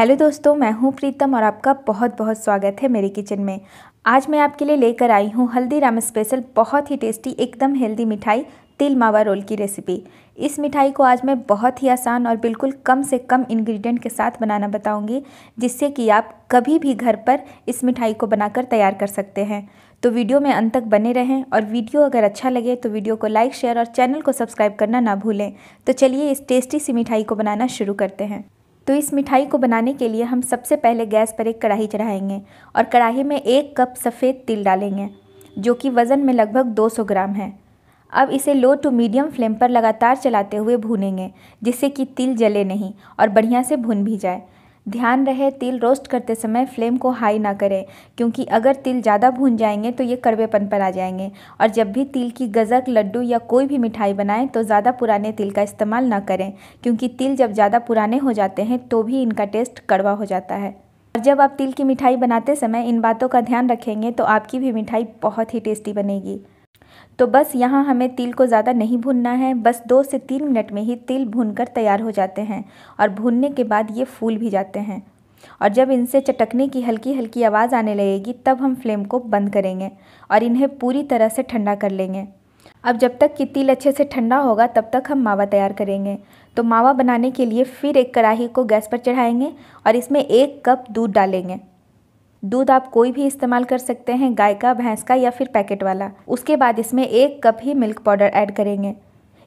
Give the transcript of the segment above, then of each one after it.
hello दोस्तों मैं हूं प्रीतम और आपका बहुत बहुत स्वागत है मेरे किचन में आज मैं आपके लिए लेकर आई हूं हल्दीराम स्पेशल बहुत ही टेस्टी एकदम हेल्दी मिठाई तिल मावा रोल की रेसिपी इस मिठाई को आज मैं बहुत ही आसान और बिल्कुल कम से कम इंग्रेडिएंट के साथ बनाना बताऊंगी जिससे कि आप कभी भी घर पर इस मिठाई को बनाकर तैयार कर सकते हैं तो वीडियो में अंत तक बने रहें और वीडियो अगर अच्छा लगे तो वीडियो को लाइक शेयर और चैनल को सब्सक्राइब करना ना भूलें तो चलिए इस टेस्टी सी मिठाई को बनाना शुरू करते हैं तो इस मिठाई को बनाने के लिए हम सबसे पहले गैस पर एक कढ़ाई चढ़ाएंगे और कढ़ाई में एक कप सफ़ेद तिल डालेंगे जो कि वज़न में लगभग 200 ग्राम है अब इसे लो टू मीडियम फ्लेम पर लगातार चलाते हुए भूनेंगे जिससे कि तिल जले नहीं और बढ़िया से भुन भी जाए ध्यान रहे तिल रोस्ट करते समय फ्लेम को हाई ना करें क्योंकि अगर तिल ज़्यादा भून जाएंगे तो ये कड़वेपन पर आ जाएंगे और जब भी तिल की गज़क लड्डू या कोई भी मिठाई बनाएं तो ज़्यादा पुराने तिल का इस्तेमाल ना करें क्योंकि तिल जब ज़्यादा पुराने हो जाते हैं तो भी इनका टेस्ट कड़वा हो जाता है और जब आप तिल की मिठाई बनाते समय इन बातों का ध्यान रखेंगे तो आपकी भी मिठाई बहुत ही टेस्टी बनेगी तो बस यहाँ हमें तिल को ज़्यादा नहीं भूनना है बस दो से तीन मिनट में ही तिल भून कर तैयार हो जाते हैं और भूनने के बाद ये फूल भी जाते हैं और जब इनसे चटकने की हल्की हल्की आवाज़ आने लगेगी तब हम फ्लेम को बंद करेंगे और इन्हें पूरी तरह से ठंडा कर लेंगे अब जब तक कि तिल अच्छे से ठंडा होगा तब तक हम मावा तैयार करेंगे तो मावा बनाने के लिए फिर एक कढ़ाही को गैस पर चढ़ाएंगे और इसमें एक कप दूध डालेंगे दूध आप कोई भी इस्तेमाल कर सकते हैं गाय का भैंस का या फिर पैकेट वाला उसके बाद इसमें एक कप ही मिल्क पाउडर ऐड करेंगे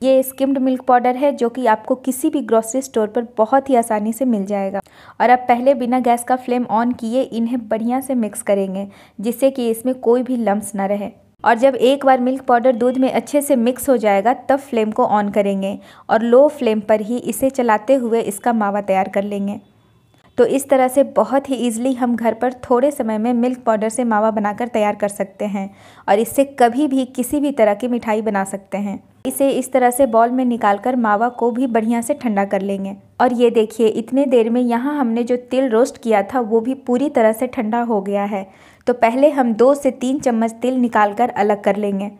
ये स्किम्ड मिल्क पाउडर है जो कि आपको किसी भी ग्रोसरी स्टोर पर बहुत ही आसानी से मिल जाएगा और अब पहले बिना गैस का फ्लेम ऑन किए इन्हें बढ़िया से मिक्स करेंगे जिससे कि इसमें कोई भी लम्ब ना रहे और जब एक बार मिल्क पाउडर दूध में अच्छे से मिक्स हो जाएगा तब फ्लेम को ऑन करेंगे और लो फ्लेम पर ही इसे चलाते हुए इसका मावा तैयार कर लेंगे तो इस तरह से बहुत ही ईजिली हम घर पर थोड़े समय में मिल्क पाउडर से मावा बनाकर तैयार कर सकते हैं और इससे कभी भी किसी भी तरह की मिठाई बना सकते हैं इसे इस तरह से बॉल में निकालकर मावा को भी बढ़िया से ठंडा कर लेंगे और ये देखिए इतने देर में यहाँ हमने जो तिल रोस्ट किया था वो भी पूरी तरह से ठंडा हो गया है तो पहले हम दो से तीन चम्मच तिल निकाल कर अलग कर लेंगे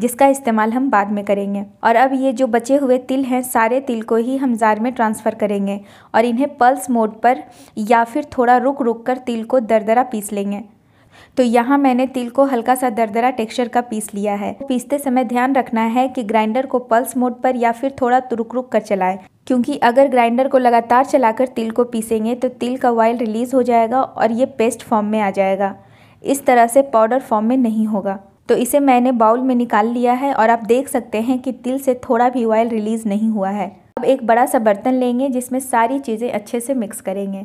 जिसका इस्तेमाल हम बाद में करेंगे और अब ये जो बचे हुए तिल हैं सारे तिल को ही हम जार में ट्रांसफ़र करेंगे और इन्हें पल्स मोड पर या फिर थोड़ा रुक रुक कर तिल को दरदरा पीस लेंगे तो यहाँ मैंने तिल को हल्का सा दरदरा टेक्सचर का पीस लिया है पीसते समय ध्यान रखना है कि ग्राइंडर को पल्स मोड पर या फिर थोड़ा रुक रुक कर चलाएं क्योंकि अगर ग्राइंडर को लगातार चलाकर तिल को पीसेंगे तो तिल का ऑयल रिलीज़ हो जाएगा और ये पेस्ट फॉर्म में आ जाएगा इस तरह से पाउडर फॉर्म में नहीं होगा तो इसे मैंने बाउल में निकाल लिया है और आप देख सकते हैं कि तिल से थोड़ा भी ऑयल रिलीज़ नहीं हुआ है अब एक बड़ा सा बर्तन लेंगे जिसमें सारी चीज़ें अच्छे से मिक्स करेंगे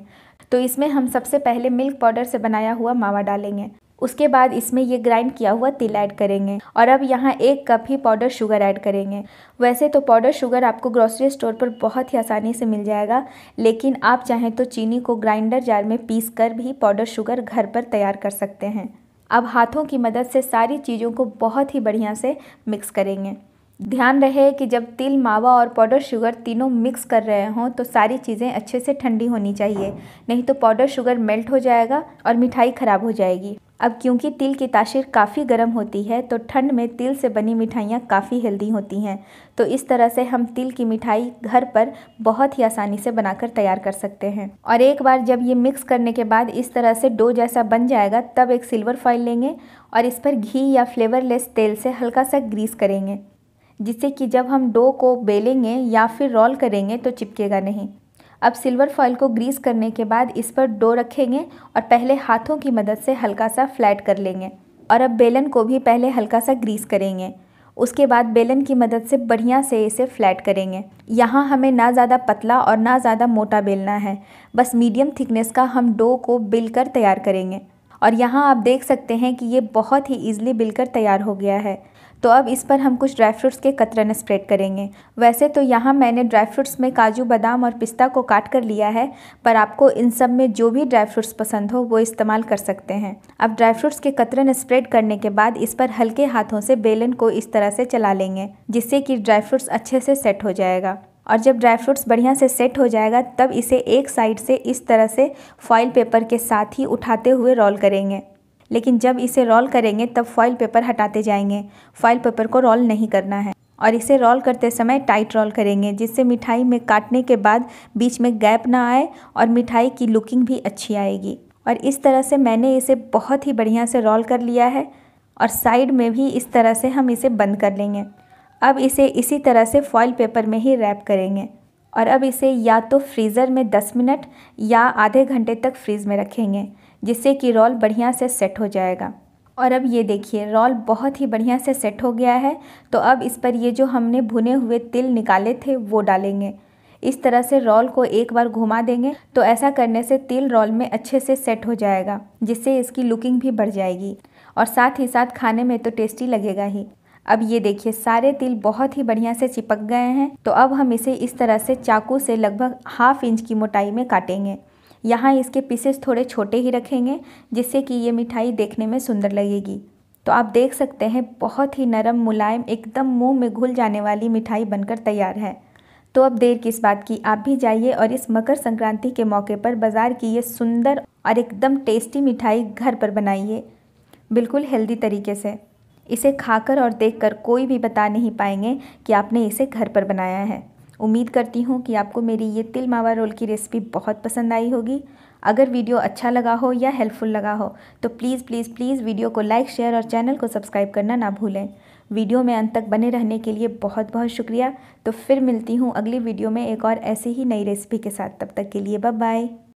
तो इसमें हम सबसे पहले मिल्क पाउडर से बनाया हुआ मावा डालेंगे उसके बाद इसमें ये ग्राइंड किया हुआ तिल ऐड करेंगे और अब यहाँ एक कप ही पाउडर शुगर ऐड करेंगे वैसे तो पाउडर शुगर आपको ग्रॉसरी स्टोर पर बहुत ही आसानी से मिल जाएगा लेकिन आप चाहें तो चीनी को ग्राइंडर जार में पीस कर भी पाउडर शुगर घर पर तैयार कर सकते हैं अब हाथों की मदद से सारी चीज़ों को बहुत ही बढ़िया से मिक्स करेंगे ध्यान रहे कि जब तिल मावा और पाउडर शुगर तीनों मिक्स कर रहे हों तो सारी चीज़ें अच्छे से ठंडी होनी चाहिए नहीं तो पाउडर शुगर मेल्ट हो जाएगा और मिठाई ख़राब हो जाएगी अब क्योंकि तिल की ताशीर काफ़ी गर्म होती है तो ठंड में तिल से बनी मिठाइयाँ काफ़ी हेल्दी होती हैं तो इस तरह से हम तिल की मिठाई घर पर बहुत ही आसानी से बनाकर तैयार कर सकते हैं और एक बार जब ये मिक्स करने के बाद इस तरह से डो जैसा बन जाएगा तब एक सिल्वर फॉइल लेंगे और इस पर घी या फ्लेवरलेस तेल से हल्का सा ग्रीस करेंगे जिससे कि जब हम डो को बेलेंगे या फिर रोल करेंगे तो चिपकेगा नहीं अब सिल्वर फॉइल को ग्रीस करने के बाद इस पर डो रखेंगे और पहले हाथों की मदद से हल्का सा फ्लैट कर लेंगे और अब बेलन को भी पहले हल्का सा ग्रीस करेंगे उसके बाद बेलन की मदद से बढ़िया से इसे फ्लैट करेंगे यहाँ हमें ना ज़्यादा पतला और ना ज़्यादा मोटा बेलना है बस मीडियम थिकनेस का हम डो को बिल कर तैयार करेंगे और यहाँ आप देख सकते हैं कि ये बहुत ही ईजिली बिलकर तैयार हो गया है तो अब इस पर हम कुछ ड्राई फ्रूट्स के कतरन स्प्रेड करेंगे वैसे तो यहाँ मैंने ड्राई फ्रूट्स में काजू बादाम और पिस्ता को काट कर लिया है पर आपको इन सब में जो भी ड्राई फ्रूट्स पसंद हो वो इस्तेमाल कर सकते हैं अब ड्राई फ्रूट्स के कतरन स्प्रेड करने के बाद इस पर हल्के हाथों से बेलन को इस तरह से चला लेंगे जिससे कि ड्राई फ्रूट्स अच्छे से सेट हो जाएगा और जब ड्राई फ्रूट्स बढ़िया से सेट हो जाएगा तब इसे एक साइड से इस तरह से फॉइल पेपर के साथ ही उठाते हुए रोल करेंगे लेकिन जब इसे रोल करेंगे तब फॉइल पेपर हटाते जाएंगे फॉइल पेपर को रोल नहीं करना है और इसे रोल करते समय टाइट रोल करेंगे जिससे मिठाई में काटने के बाद बीच में गैप ना आए और मिठाई की लुकिंग भी अच्छी आएगी और इस तरह से मैंने इसे बहुत ही बढ़िया से रोल कर लिया है और साइड में भी इस तरह से हम इसे बंद कर लेंगे अब इसे इसी तरह से फॉइल पेपर में ही रैप करेंगे और अब इसे या तो फ्रीज़र में 10 मिनट या आधे घंटे तक फ्रीज़ में रखेंगे जिससे कि रोल बढ़िया से सेट हो जाएगा और अब ये देखिए रोल बहुत ही बढ़िया से सेट हो गया है तो अब इस पर ये जो हमने भुने हुए तिल निकाले थे वो डालेंगे इस तरह से रोल को एक बार घुमा देंगे तो ऐसा करने से तिल रोल में अच्छे से सेट हो जाएगा जिससे इसकी लुकिंग भी बढ़ जाएगी और साथ ही साथ खाने में तो टेस्टी लगेगा ही अब ये देखिए सारे तिल बहुत ही बढ़िया से चिपक गए हैं तो अब हम इसे इस तरह से चाकू से लगभग हाफ इंच की मोटाई में काटेंगे यहाँ इसके पीसेस थोड़े छोटे ही रखेंगे जिससे कि ये मिठाई देखने में सुंदर लगेगी तो आप देख सकते हैं बहुत ही नरम मुलायम एकदम मुंह में घुल जाने वाली मिठाई बनकर तैयार है तो अब देर किस बात की आप भी जाइए और इस मकर संक्रांति के मौके पर बाज़ार की ये सुंदर और एकदम टेस्टी मिठाई घर पर बनाइए बिल्कुल हेल्दी तरीके से इसे खाकर और देखकर कोई भी बता नहीं पाएंगे कि आपने इसे घर पर बनाया है उम्मीद करती हूँ कि आपको मेरी ये तिल मावा रोल की रेसिपी बहुत पसंद आई होगी अगर वीडियो अच्छा लगा हो या हेल्पफुल लगा हो तो प्लीज़ प्लीज़ प्लीज़ वीडियो को लाइक शेयर और चैनल को सब्सक्राइब करना ना भूलें वीडियो में अंत तक बने रहने के लिए बहुत बहुत शुक्रिया तो फिर मिलती हूँ अगली वीडियो में एक और ऐसी ही नई रेसिपी के साथ तब तक के लिए बाय बाय